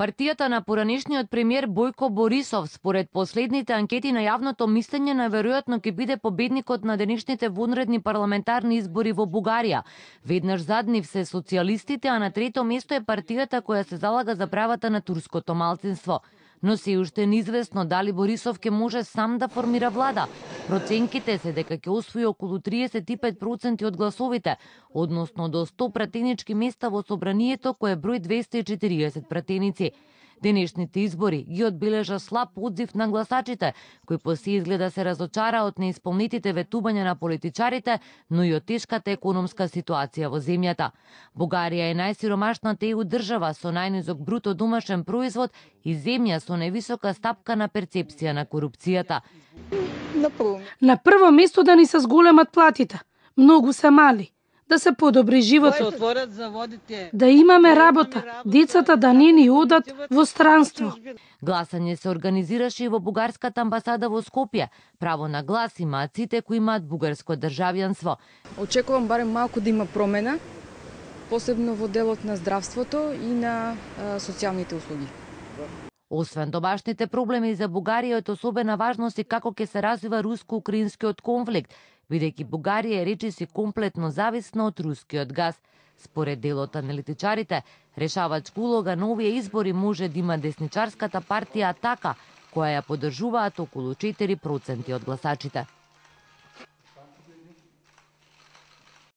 Партијата на поранешниот премиер Бојко Борисов според последните анкети на јавното мислење најверојатно ќе биде победникот на денешните вонредни парламентарни избори во Бугарија. Веднаш задни се социјалистите, а на трето место е партијата која се залага за правата на турското малцинство но се уште неизвестно дали Борисов ке може сам да формира влада. Проценките се дека ќе освои околу 35% од гласовите, односно до 100 пратенички места во собранието кое број 240 пратеници. Денешните избори ги одбележа слаб одзив на гласачите, кои по се изгледа се разочараа од неисполнитите ветувања на политичарите, но и од тешката економска ситуација во земјата. Бугарија е најсиромашната EU држава со најнизок бруто домашен производ и земја со невисока стапка на перцепција на корупцијата. На прво место да ни се зголемат платите. Многу се мали да се подобри животот, да имаме да работа, децата да не ни одат да во странство. Гласање се организираше и во бугарската амбасада во Скопје. Право на глас имаат сите кои имаат бугарско државјанство. Очекувам барем малку да има промена, посебно во делот на здравството и на социјалните услуги. Освен домашните проблеми за Бугарија е особена важност и како ќе се развива руско-украинскиот конфликт, бидејќи Бугарија е речиси комплетно зависна од рускиот газ. Според делот аналитичарите, решавачка улога на овие избори може да има десничарската партија Атака, која ја подржуваат околу 4% од гласачите.